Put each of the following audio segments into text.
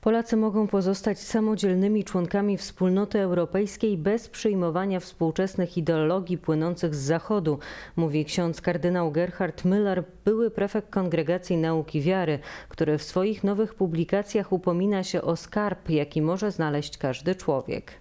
Polacy mogą pozostać samodzielnymi członkami wspólnoty europejskiej bez przyjmowania współczesnych ideologii płynących z Zachodu, mówi ksiądz kardynał Gerhard Müller, były prefekt Kongregacji Nauki Wiary, który w swoich nowych publikacjach upomina się o skarb, jaki może znaleźć każdy człowiek.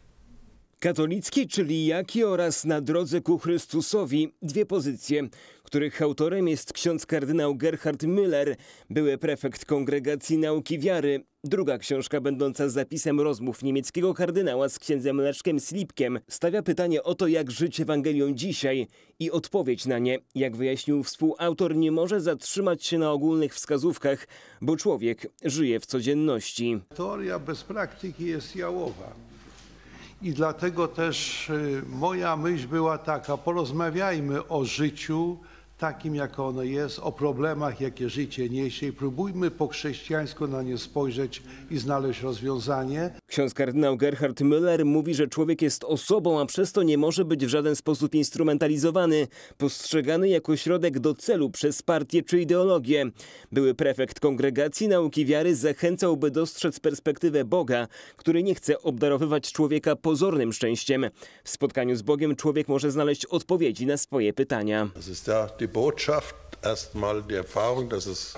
Katolicki, czyli jaki oraz na drodze ku Chrystusowi dwie pozycje, których autorem jest ksiądz kardynał Gerhard Müller, były prefekt Kongregacji Nauki Wiary. Druga książka, będąca zapisem rozmów niemieckiego kardynała z księdzem Leszkiem Slipkiem, stawia pytanie o to, jak żyć Ewangelią dzisiaj i odpowiedź na nie, jak wyjaśnił współautor, nie może zatrzymać się na ogólnych wskazówkach, bo człowiek żyje w codzienności. Teoria bez praktyki jest jałowa. I dlatego też y, moja myśl była taka, porozmawiajmy o życiu takim, jak ono jest, o problemach, jakie życie niesie i próbujmy po chrześcijańsku na nie spojrzeć i znaleźć rozwiązanie. Ksiądz kardynał Gerhard Müller mówi, że człowiek jest osobą, a przez to nie może być w żaden sposób instrumentalizowany, postrzegany jako środek do celu przez partię czy ideologię. Były prefekt kongregacji nauki wiary zachęcał, by dostrzec perspektywę Boga, który nie chce obdarowywać człowieka pozornym szczęściem. W spotkaniu z Bogiem człowiek może znaleźć odpowiedzi na swoje pytania. To jest ta, die Botschaft erstmal die Erfahrung, dass es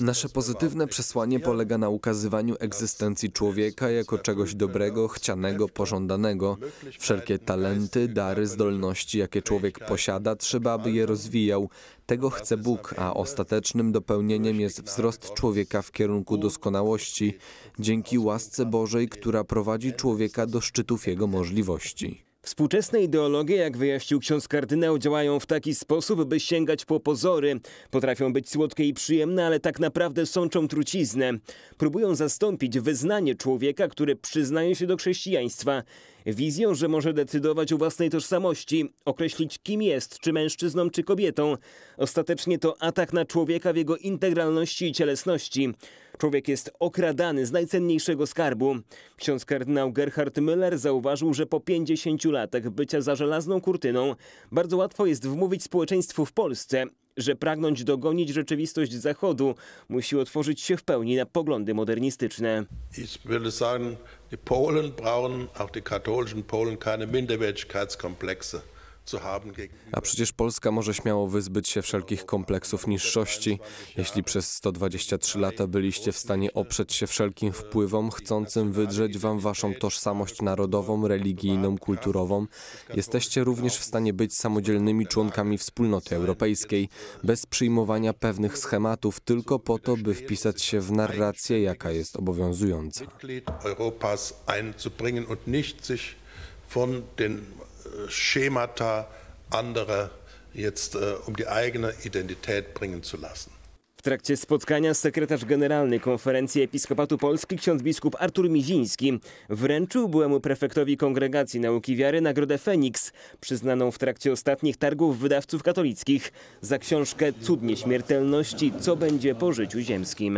Nasze pozytywne przesłanie polega na ukazywaniu egzystencji człowieka jako czegoś dobrego, chcianego, pożądanego. Wszelkie talenty, dary, zdolności, jakie człowiek posiada, trzeba, aby je rozwijał. Tego chce Bóg, a ostatecznym dopełnieniem jest wzrost człowieka w kierunku doskonałości, dzięki łasce Bożej, która prowadzi człowieka do szczytów jego możliwości. Współczesne ideologie, jak wyjaśnił ksiądz kardynał, działają w taki sposób, by sięgać po pozory. Potrafią być słodkie i przyjemne, ale tak naprawdę sączą truciznę. Próbują zastąpić wyznanie człowieka, który przyznaje się do chrześcijaństwa. Wizją, że może decydować o własnej tożsamości, określić kim jest, czy mężczyzną, czy kobietą. Ostatecznie to atak na człowieka w jego integralności i cielesności. Człowiek jest okradany z najcenniejszego skarbu. Ksiądz kardynał Gerhard Müller zauważył, że po 50 latach bycia za żelazną kurtyną bardzo łatwo jest wmówić społeczeństwu w Polsce, że pragnąć dogonić rzeczywistość Zachodu musi otworzyć się w pełni na poglądy modernistyczne. Ich würde sagen, die Polen brauchen, auch die katholischen Polen, keine Minderwertigkeitskomplexe. A przecież Polska może śmiało wyzbyć się wszelkich kompleksów niższości, jeśli przez 123 lata byliście w stanie oprzeć się wszelkim wpływom chcącym wydrzeć wam waszą tożsamość narodową, religijną, kulturową. Jesteście również w stanie być samodzielnymi członkami wspólnoty europejskiej, bez przyjmowania pewnych schematów, tylko po to, by wpisać się w narrację, jaka jest obowiązująca von den äh, Schemata anderer jetzt äh, um die eigene Identität bringen zu lassen. W trakcie spotkania sekretarz generalny Konferencji Episkopatu Polski ksiądz biskup Artur Miziński wręczył byłemu prefektowi Kongregacji Nauki Wiary nagrodę Feniks, przyznaną w trakcie ostatnich targów wydawców katolickich za książkę Cudnie Śmiertelności, co będzie po życiu ziemskim.